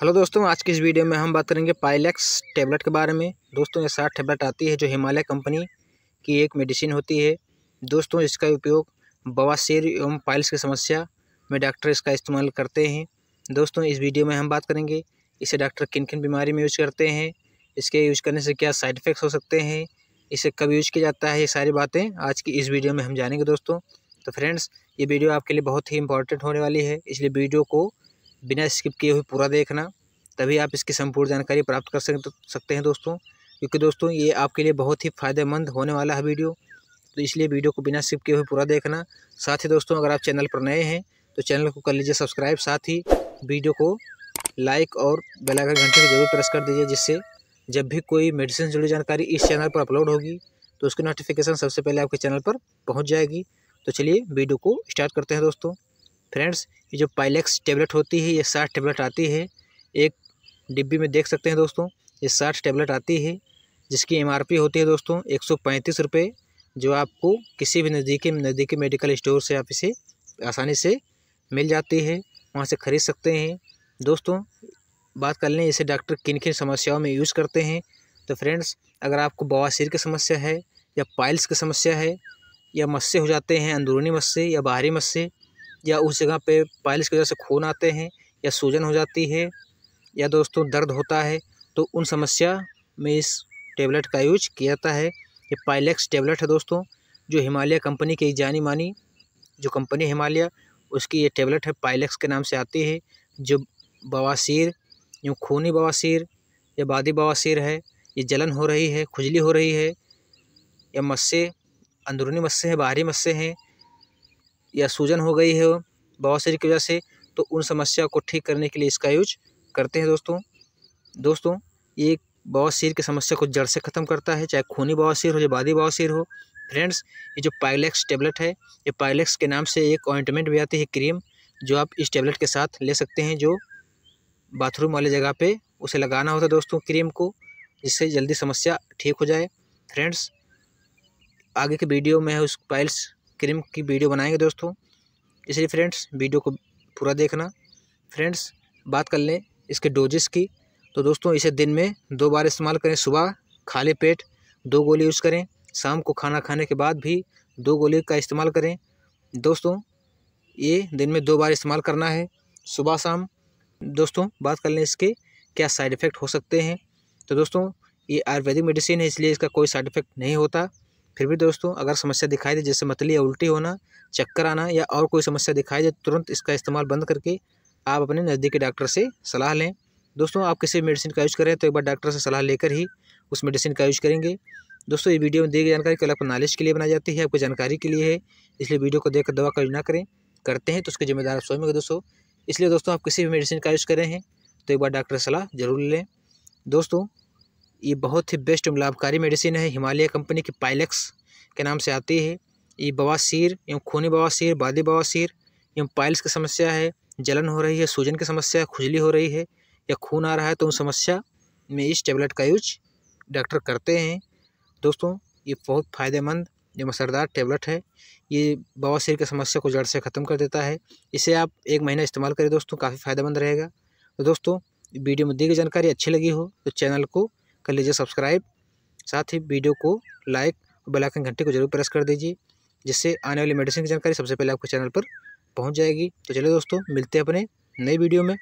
hello दोस्तों आज की इस वीडियो में हम बात करेंगे पाइलेक्स टेबलेट के बारे में दोस्तों ये साठ टेबलेट आती है जो हिमालय कंपनी की एक मेडिसिन होती है दोस्तों इसका उपयोग बवासीर एवं पाइल्स की समस्या में डॉक्टर इसका इस्तेमाल करते हैं दोस्तों इस वीडियो में हम बात करेंगे इसे डॉक्टर किन किन बीमारी में यूज़ करते हैं इसके यूज करने से क्या साइड इफ़ेक्ट्स हो सकते हैं इसे कब यूज किया जाता है ये सारी बातें आज की इस वीडियो में हम जानेंगे दोस्तों तो फ्रेंड्स ये वीडियो आपके लिए बहुत ही इंपॉर्टेंट होने वाली है इसलिए वीडियो को बिना स्किप किए हुए पूरा देखना तभी आप इसकी संपूर्ण जानकारी प्राप्त कर सक सकते हैं दोस्तों क्योंकि दोस्तों ये आपके लिए बहुत ही फ़ायदेमंद होने वाला है वीडियो तो इसलिए वीडियो को बिना स्किप किए हुए पूरा देखना साथ ही दोस्तों अगर आप चैनल पर नए हैं तो चैनल को कर लीजिए सब्सक्राइब साथ ही वीडियो को लाइक और बेलाइकन घंटे को जरूर प्रेस कर दीजिए जिससे जब भी कोई मेडिसिन से जुड़ी जानकारी इस चैनल पर अपलोड होगी तो उसकी नोटिफिकेशन सबसे पहले आपके चैनल पर पहुँच जाएगी तो चलिए वीडियो को स्टार्ट करते हैं दोस्तों फ्रेंड्स ये जो पाइलेक्स टेबलेट होती है ये साठ टेबलेट आती है एक डिब्बी में देख सकते हैं दोस्तों ये साठ टेबलेट आती है जिसकी एम होती है दोस्तों एक सौ जो आपको किसी भी नज़दीकी नज़दीकी मेडिकल स्टोर से आप इसे आसानी से मिल जाती है वहाँ से ख़रीद सकते हैं दोस्तों बात कर लें इसे डॉक्टर किन किन समस्याओं में यूज़ करते हैं तो फ्रेंड्स अगर आपको बवासीर की समस्या है या पाइल्स की समस्या है या मस्से हो जाते हैं अंदरूनी मस्से या बाहरी मस्से या उस जगह पे पायलिस की वजह से खून आते हैं या सूजन हो जाती है या दोस्तों दर्द होता है तो उन समस्या में इस टेबलेट का यूज किया जाता है ये पाइलेक्स टेबलेट है दोस्तों जो हिमालय कंपनी की जानी मानी जो कंपनी हिमालय उसकी ये टेबलेट है पाइलेक्स के नाम से आती है जो बवासीर जो खूनी बवासीर या बादी बवासीर है ये जलन हो रही है खुजली हो रही है या मस्से अंदरूनी मस्से हैं बाहरी मस्से हैं या सूजन हो गई है बवासीर की वजह से तो उन समस्या को ठीक करने के लिए इसका यूज करते हैं दोस्तों दोस्तों ये बवासीर की समस्या को जड़ से ख़त्म करता है चाहे खूनी बवासीर हो या बादी बवासीर हो फ्रेंड्स ये जो पाइलेक्स टेबलेट है ये पाइलेक्स के नाम से एक ऑइंटमेंट भी आती है क्रीम जो आप इस टेबलेट के साथ ले सकते हैं जो बाथरूम वाले जगह पे उसे लगाना होता है दोस्तों क्रीम को जिससे जल्दी समस्या ठीक हो जाए फ्रेंड्स आगे के वीडियो में उस पाइल्स क्रीम की वीडियो बनाएंगे दोस्तों इसलिए फ्रेंड्स वीडियो को पूरा देखना फ्रेंड्स बात कर लें इसके डोजेस की तो दोस्तों इसे दिन में दो बार इस्तेमाल करें सुबह खाली पेट दो गोली यूज़ करें शाम को खाना खाने के बाद भी दो गोली का इस्तेमाल करें दोस्तों ये दिन में दो बार इस्तेमाल करना है सुबह शाम दोस्तों बात कर लें इसके क्या साइड इफ़ेक्ट हो सकते हैं तो दोस्तों ये आयुर्वेदिक मेडिसिन है इसलिए इसका कोई साइड इफ़ेक्ट नहीं होता फिर भी दोस्तों अगर समस्या दिखाई दे जैसे मतली या उल्टी होना चक्कर आना या और कोई समस्या दिखाई दे तुरंत इसका इस्तेमाल बंद करके आप अपने नज़दीकी डॉक्टर से सलाह लें दोस्तों आप किसी मेडिसिन का यूज़ करें तो एक बार डॉक्टर से सलाह लेकर ही उस मेडिसिन का यूज़ करेंगे दोस्तों ये वीडियो में दी गई जानकारी केवल आपको नॉलेज के लिए बनाई जाती है आपको जानकारी के लिए है इसलिए वीडियो को देखकर दवा का यूज ना करें करते हैं तो उसके जिम्मेदार आप स्वयं होंगे दोस्तों इसलिए दोस्तों आप किसी भी मेडिसिन का यूज़ करें हैं तो एक बार डॉक्टर सलाह जरूर लें दोस्तों ये बहुत ही बेस्ट लाभकारी मेडिसिन है हिमालय कंपनी की पाइलेक्स के नाम से आती है ये बवासीर एवं खूनी बवासीर बादी बवासीर एवं पाइल्स की समस्या है जलन हो रही है सूजन की समस्या है खुजली हो रही है या खून आ रहा है तो उन समस्या में इस टेबलेट का यूज डॉक्टर करते हैं दोस्तों ये बहुत फ़ायदेमंद जो मसरदार टेबलेट है ये बवासीर की समस्या को जड़ से ख़त्म कर देता है इसे आप एक महीना इस्तेमाल करें दोस्तों काफ़ी फ़ायदेमंद रहेगा तो दोस्तों वीडियो में दी गई जानकारी अच्छी लगी हो तो चैनल को कर लीजिए सब्सक्राइब साथ ही वीडियो को लाइक और बेलाइकन घंटे को जरूर प्रेस कर दीजिए जिससे आने वाली मेडिसिन की जानकारी सबसे पहले आपके चैनल पर पहुँच जाएगी तो चलिए दोस्तों मिलते हैं अपने नई वीडियो में